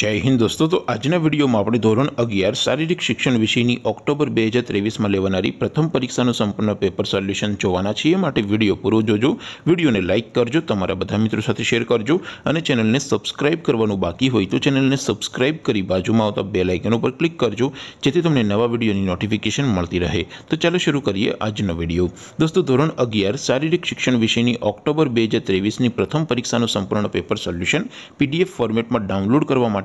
जय हिंद दोस्तों तो आज ना वीडियो માં આપણે ધોરણ 11 શારીરિક શિક્ષણ વિષયની ઓક્ટોબર 2023 માં લેવાનાર પ્રથમ પરીક્ષાનો સંપૂર્ણ પેપર સોલ્યુશન જોવાના છે માટે વિડિયો પૂરું જોજો વિડિયોને લાઈક કરજો તમારા બધા મિત્રો સાથે શેર કરજો અને ચેનલને સબ્સ્ક્રાઇબ કરવાનું બાકી હોય તો ચેનલને સબ્સ્ક્રાઇબ કરી બાજુમાં આવતો બેલ આઇકન ઉપર ક્લિક કરજો જેથી તમને નવા વિડિયોની નોટિફિકેશન મળતી રહે તો ચાલો શરૂ કરીએ આજનો વિડિયો दोस्तों ધોરણ 11 શારીરિક શિક્ષણ વિષયની ઓક્ટોબર 2023 ની પ્રથમ પરીક્ષાનો સંપૂર્ણ પેપર સોલ્યુશન પીડીએફ ફોર્મેટમાં ડાઉનલોડ કરવા માટે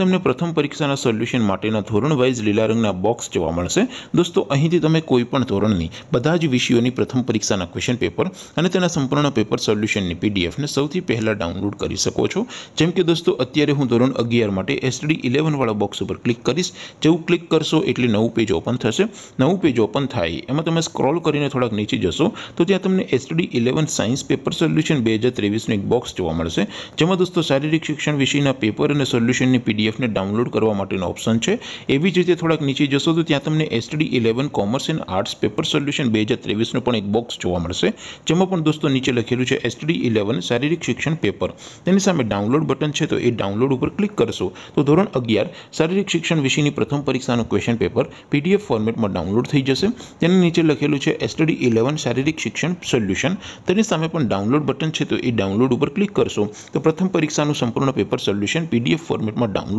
તમને પ્રથમ પરીક્ષાના સોલ્યુશન માટેનો ધોરણ વાઇઝ લીલા રંગનો બોક્સ જોવા મળશે. દોસ્તો અહીંથી તમે કોઈપણ ધોરણની બધા જ વિષયોની પ્રથમ પરીક્ષાના ક્વેશ્ચન પેપર અને તેના સંપૂર્ણના પેપર સોલ્યુશનની પીડીએફ ને સૌથી પહેલા ડાઉનલોડ કરી શકો છો. જેમ કે દોસ્તો અત્યારે હું ધોરણ 11 માટે STD 11 વાળો બોક્સ ઉપર ક્લિક કરિસ. જેઉ ક્લિક કરશો એટલે નવું પેજ ઓપન થશે. નવું પેજ ઓપન થાય એમાં તમે સ્ક્રોલ કરીને થોડક નીચે જશો તો જે તમને STD 11 સાયન્સ પેપર સોલ્યુશન 2023 નો એક બોક્સ જોવા મળશે. જેમાં દોસ્તો શારીરિક શિક્ષણ વિષયના પેપર અને સોલ્યુશનની પીડીએફ પીડીએફને ડાઉનલોડ કરવા માટેનો ઓપ્શન છે એવી જ રીતે થોડાક નીચે જશો તો ત્યાં તમને ST eleven commerce and arts paper solution બે હજાર ત્રેવીસનું પણ એક બોક્સ જોવા મળશે જેમાં પણ દોસ્તો નીચે લખેલું છે એસ એસટી ઇલેવન શારીરિક શિક્ષણ પેપર તેની સામે ડાઉનલોડ બટન છે તો એ ડાઉનલોડ ઉપર ક્લિક કરશો તો ધોરણ અગિયાર શારીરિક શિક્ષણ વિશેની પ્રથમ પરીક્ષાનું ક્વેશ્ચન પેપર પીડીએફ ફોર્મેટમાં ડાઉનલોડ થઈ જશે તેની નીચે લખેલું છે એસટી ઇલેવન શારીરિક શિક્ષણ સોલ્યુશન તેની સામે પણ ડાઉનલોડ બટન છે તો એ ડાઉનલોડ ઉપર ક્લિક કરશો તો પ્રથમ પરીક્ષાનું સંપૂર્ણ પેપર સોલ્યુશન પીડીએફ ફોર્મેટમાં ડાઉનલોડ